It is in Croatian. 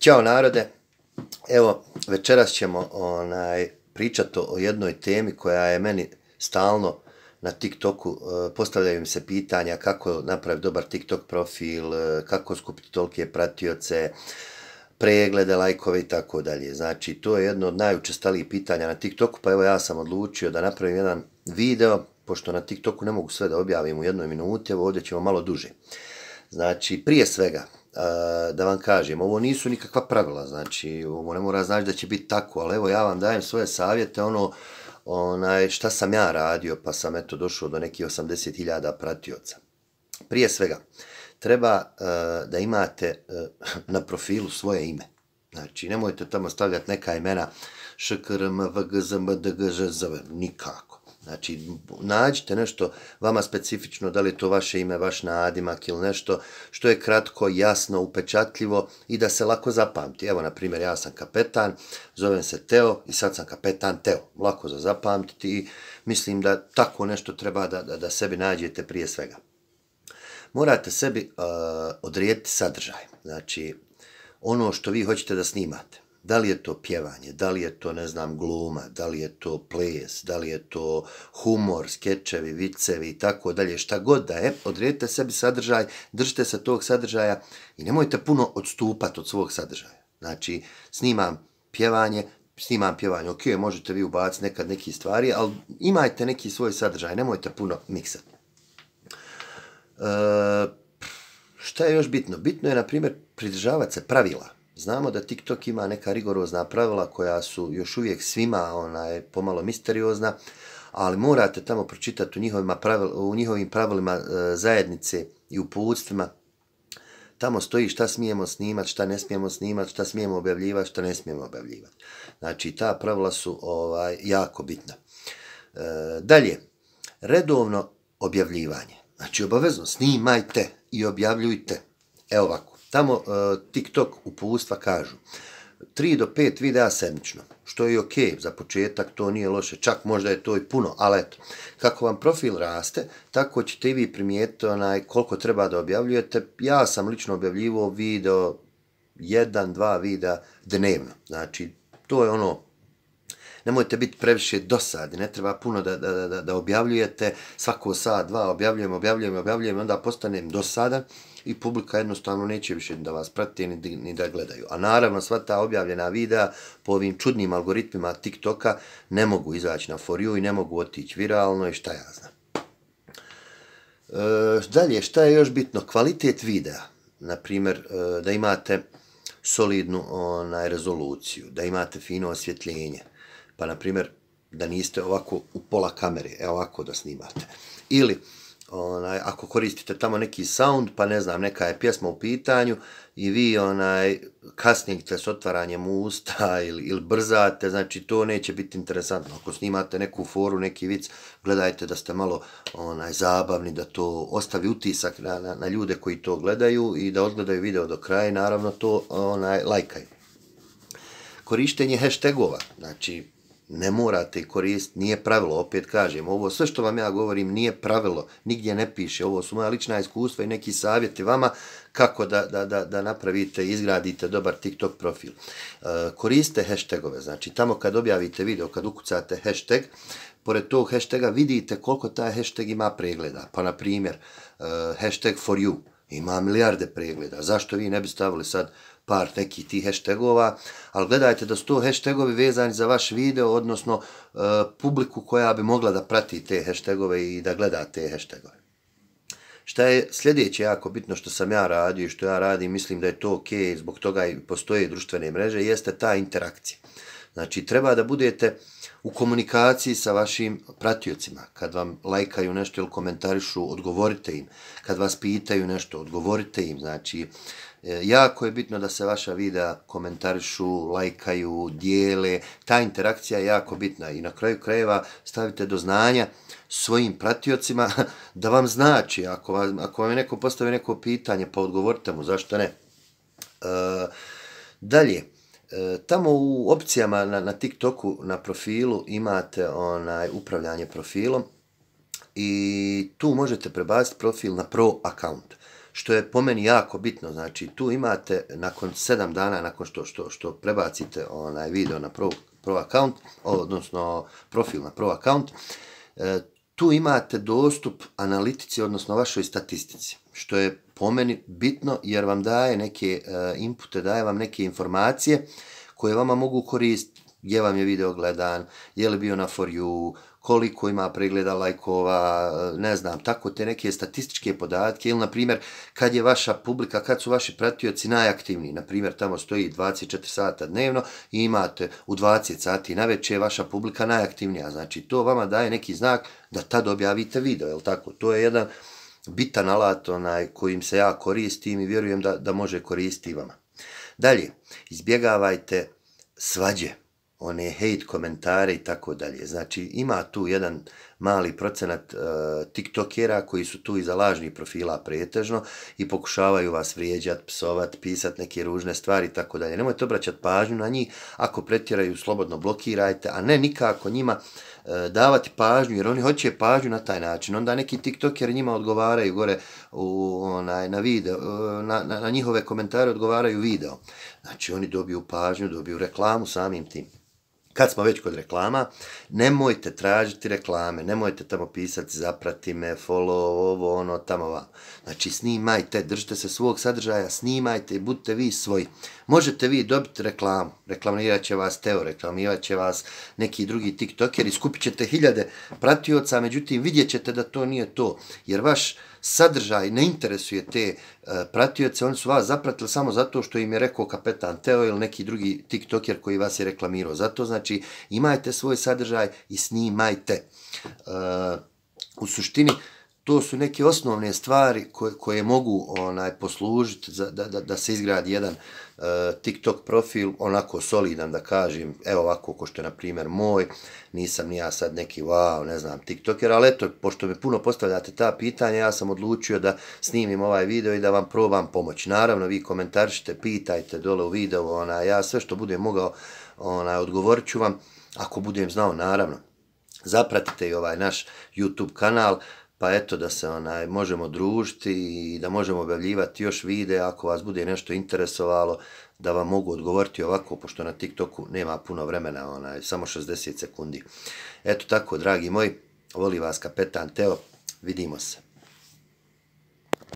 Ćao narode, evo večeras ćemo onaj, pričati o jednoj temi koja je meni stalno na TikToku, e, postavljaju im se pitanja kako napraviti dobar TikTok profil, e, kako skupiti tolike pratioce, preglede, lajkove i tako dalje. Znači, to je jedno od najučestalijih pitanja na TikToku, pa evo ja sam odlučio da napravim jedan video, pošto na TikToku ne mogu sve da objavim u jednoj minuti, evo ovdje ćemo malo duže. Znači, prije svega, da vam kažem, ovo nisu nikakva pravila, znači ovo ne mora znači da će biti tako, ali evo ja vam dajem svoje savjete, ono, onaj, šta sam ja radio, pa sam eto došao do nekih 80.000 pratioca. Prije svega, treba da imate na profilu svoje ime. Znači, nemojte tamo stavljati neka imena škrm, vgzm, nikako. Znači, nađite nešto vama specifično, da li je to vaše ime, vaš nadimak ili nešto što je kratko, jasno, upečatljivo i da se lako zapamti. Evo, na primjer, ja sam kapetan, zovem se Teo i sad sam kapetan Teo. Lako za zapamtiti i mislim da tako nešto treba da, da, da sebi nađete prije svega. Morate sebi uh, odrijeti sadržaj. Znači, ono što vi hoćete da snimate. Da li je to pjevanje, da li je to, ne znam, gluma, da li je to ples, da li je to humor, skečevi, vicevi i tako dalje, šta god da je, odredite sebi sadržaj, držite se tog sadržaja i nemojte puno odstupati od svog sadržaja. Znači, snimam pjevanje, snimam pjevanje, ok, možete vi ubaciti nekad neki stvari, ali imajte neki svoj sadržaj, nemojte puno miksati. E, šta je još bitno? Bitno je, na primjer, pridržavati se pravila Znamo da TikTok ima neka rigorozna pravila koja su još uvijek svima ona pomalo misteriozna, ali morate tamo pročitati u, pravil, u njihovim pravilima e, zajednice i uputstvima tamo stoji šta smijemo snimati, šta ne smijemo snimati, šta smijemo objavljivati, šta ne smijemo objavljivati. Znači, ta pravila su ovaj, jako bitna. E, dalje, redovno objavljivanje. Znači, obavezno snimajte i objavljujte. Evo ovako. Tamo uh, TikTok upustva kažu 3 do 5 videa sedmično, što je ok za početak, to nije loše, čak možda je to i puno, ali eto, kako vam profil raste, tako ćete i vi primijetiti onaj koliko treba da objavljujete. Ja sam lično objavljivo video, jedan, dva videa dnevno, znači to je ono nemojte biti previše dosadi, ne treba puno da, da, da, da objavljujete, svako sat, dva objavljujem, objavljujem, objavljujem, onda postanem dosadan i publika jednostavno neće više da vas prati ni, da gledaju. A naravno sva ta objavljena videa po ovim čudnim algoritmima TikToka ne mogu izaći na For i ne mogu otići viralno i šta ja znam. E, dalje, šta je još bitno? Kvalitet videa. Naprimjer, e, da imate solidnu rezoluciju, da imate fino osvjetljenje. Pa, na da niste ovako u pola kamere, evo ovako da snimate. Ili, onaj, ako koristite tamo neki sound, pa ne znam, neka je pjesma u pitanju i vi onaj, kasnijete s otvaranjem usta ili, ili brzate, znači to neće biti interesantno. Ako snimate neku foru, neki vic, gledajte da ste malo onaj, zabavni, da to ostavi utisak na, na, na ljude koji to gledaju i da odgledaju video do kraja i naravno to onaj, lajkaju. Korištenje hashtagova, znači ne morate koristiti, nije pravilo, opet kažem, ovo sve što vam ja govorim nije pravilo, nigdje ne piše, ovo su moja lična iskustva i neki savjeti vama kako da, da, da, da napravite i izgradite dobar TikTok profil. E, koriste hashtagove, znači tamo kad objavite video, kad ukucate hashtag, pored tog hashtaga vidite koliko taj hashtag ima pregleda. Pa na primjer, e, hashtag for you ima milijarde pregleda. Zašto vi ne bi stavili sad par nekih tih hashtagova, ali gledajte da su to hashtagovi vezani za vaš video, odnosno e, publiku koja bi mogla da prati te hashtagove i da gleda te hashtagove. Šta je sljedeće jako bitno što sam ja radio i što ja radim, mislim da je to ok, zbog toga i postoje društvene mreže, jeste ta interakcija. Znači, treba da budete u komunikaciji sa vašim pratiocima. Kad vam lajkaju nešto ili komentarišu, odgovorite im. Kad vas pitaju nešto, odgovorite im. Znači, e, jako je bitno da se vaša videa komentarišu, lajkaju, dijele. Ta interakcija je jako bitna i na kraju krajeva stavite do znanja svojim pratiocima da vam znači. Ako vam, je neko postavio neko pitanje, pa odgovorite mu, zašto ne? E, dalje, E, tamo u opcijama na, na TikToku, na profilu imate onaj upravljanje profilom i tu možete prebaciti profil na pro account što je po meni jako bitno, znači tu imate nakon 7 dana nakon što, što, što prebacite onaj video na pro, pro account, odnosno profil na pro account, e, tu imate dostup analitici, odnosno vašoj statistici, što je po meni bitno jer vam daje neke e, inpute, daje vam neke informacije koje vama mogu koristiti. Gdje vam je video gledan, je li bio na For You, koliko ima pregleda lajkova, e, ne znam, tako te neke statističke podatke ili, na primjer, kad je vaša publika, kad su vaši pratioci najaktivniji, na primjer, tamo stoji 24 sata dnevno i imate u 20 sati na je vaša publika najaktivnija, znači to vama daje neki znak da tad objavite video, li tako? To je jedan bitan alat onaj, kojim se ja koristim i vjerujem da, da može koristiti vama. Dalje, izbjegavajte svađe one hate komentare i tako dalje. Znači ima tu jedan mali procenat e, tiktokera koji su tu iza lažnih profila pretežno i pokušavaju vas vrijeđat, psovat, pisat neke ružne stvari i tako dalje. Nemojte obraćati pažnju na njih, ako pretjeraju slobodno blokirajte, a ne nikako njima e, davati pažnju jer oni hoće pažnju na taj način. Onda neki tiktokeri njima odgovaraju gore na, video, e, na njihove komentare odgovaraju video. Znači oni dobiju pažnju, dobiju reklamu samim tim. Kad smo već kod reklama, nemojte tražiti reklame, nemojte tamo pisati zaprati me, follow, ovo, ono, tamo Znači snimajte, držite se svog sadržaja, snimajte i budite vi svoji. Možete vi dobiti reklamu, reklamirat će vas Teo, reklamirat će vas neki drugi tiktoker i skupit ćete hiljade pratioca, međutim vidjet ćete da to nije to, jer vaš sadržaj ne interesuje te e, pratioce, oni su vas zapratili samo zato što im je rekao kapetan Teo ili neki drugi tiktoker koji vas je reklamirao. Zato znači imajte svoj sadržaj i snimajte. E, u suštini, to su neke osnovne stvari koje, koje mogu onaj poslužiti za, da, da, da se izgradi jedan e, TikTok profil onako solidan da kažem, evo ovako ko što je na primjer moj, nisam ni ja sad neki wow, ne znam, TikToker, ali eto, pošto me puno postavljate ta pitanja, ja sam odlučio da snimim ovaj video i da vam probam pomoći. Naravno, vi komentaršite, pitajte dole u videu, ona, ja sve što budem mogao, odgovorit ću vam, ako budem znao, naravno. Zapratite i ovaj naš YouTube kanal, pa eto da se onaj, možemo družiti i da možemo objavljivati još vide ako vas bude nešto interesovalo da vam mogu odgovoriti ovako pošto na TikToku nema puno vremena onaj, samo 60 sekundi eto tako dragi moji voli vas kapetan Teo vidimo se